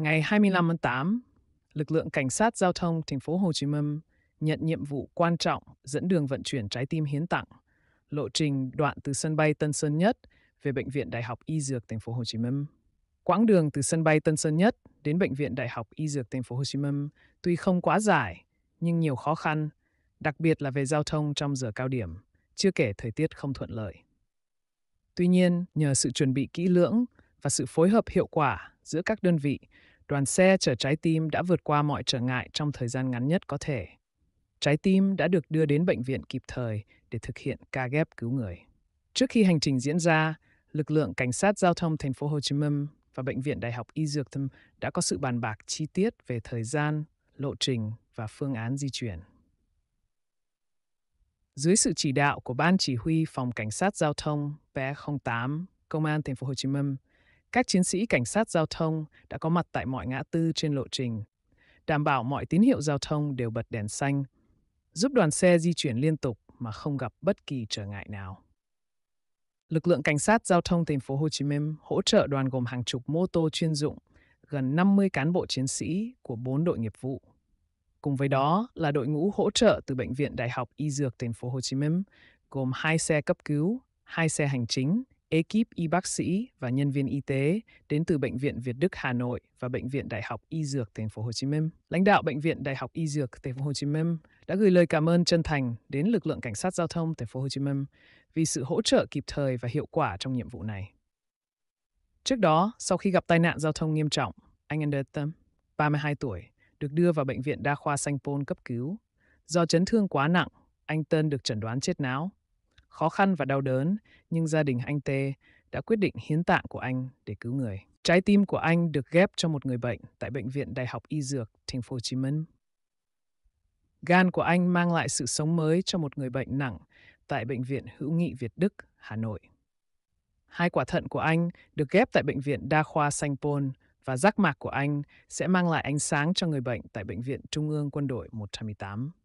Ngày 25 tháng 8, lực lượng cảnh sát giao thông thành phố Hồ Chí Minh nhận nhiệm vụ quan trọng dẫn đường vận chuyển trái tim hiến tặng, lộ trình đoạn từ sân bay Tân Sơn Nhất về bệnh viện Đại học Y Dược thành phố Hồ Chí Minh. Quãng đường từ sân bay Tân Sơn Nhất đến bệnh viện Đại học Y Dược thành phố Hồ Chí Minh tuy không quá dài nhưng nhiều khó khăn, đặc biệt là về giao thông trong giờ cao điểm, chưa kể thời tiết không thuận lợi. Tuy nhiên, nhờ sự chuẩn bị kỹ lưỡng và sự phối hợp hiệu quả giữa các đơn vị đoàn xe chở trái tim đã vượt qua mọi trở ngại trong thời gian ngắn nhất có thể. Trái tim đã được đưa đến bệnh viện kịp thời để thực hiện ca ghép cứu người. Trước khi hành trình diễn ra, lực lượng cảnh sát giao thông thành phố Hồ Chí Minh và bệnh viện Đại học Y Dược Tâm đã có sự bàn bạc chi tiết về thời gian, lộ trình và phương án di chuyển. Dưới sự chỉ đạo của ban chỉ huy phòng cảnh sát giao thông P08 Công an thành phố Hồ Chí Minh các chiến sĩ cảnh sát giao thông đã có mặt tại mọi ngã tư trên lộ trình, đảm bảo mọi tín hiệu giao thông đều bật đèn xanh, giúp đoàn xe di chuyển liên tục mà không gặp bất kỳ trở ngại nào. Lực lượng cảnh sát giao thông thành phố Hồ Chí Minh hỗ trợ đoàn gồm hàng chục mô tô chuyên dụng, gần 50 cán bộ chiến sĩ của 4 đội nghiệp vụ. Cùng với đó là đội ngũ hỗ trợ từ bệnh viện Đại học Y Dược thành phố Hồ Chí Minh, gồm hai xe cấp cứu, hai xe hành chính Ekip y bác sĩ và nhân viên y tế đến từ Bệnh viện Việt Đức Hà Nội và Bệnh viện Đại học Y Dược Thành phố Hồ Chí Minh. Lãnh đạo Bệnh viện Đại học Y Dược Thành phố Hồ Chí Minh đã gửi lời cảm ơn chân thành đến lực lượng cảnh sát giao thông Thành phố Hồ Chí Minh vì sự hỗ trợ kịp thời và hiệu quả trong nhiệm vụ này. Trước đó, sau khi gặp tai nạn giao thông nghiêm trọng, anh Ender Tâm, 32 tuổi, được đưa vào bệnh viện đa khoa Sanh Pôn cấp cứu. Do chấn thương quá nặng, anh Tân được chẩn đoán chết não Khó khăn và đau đớn, nhưng gia đình anh Tê đã quyết định hiến tạng của anh để cứu người. Trái tim của anh được ghép cho một người bệnh tại bệnh viện Đại học Y Dược, thành phố Hồ Chí Minh. Gan của anh mang lại sự sống mới cho một người bệnh nặng tại bệnh viện Hữu Nghị Việt Đức, Hà Nội. Hai quả thận của anh được ghép tại bệnh viện Đa khoa Sanh Pôn và rác mạc của anh sẽ mang lại ánh sáng cho người bệnh tại bệnh viện Trung ương Quân đội 118.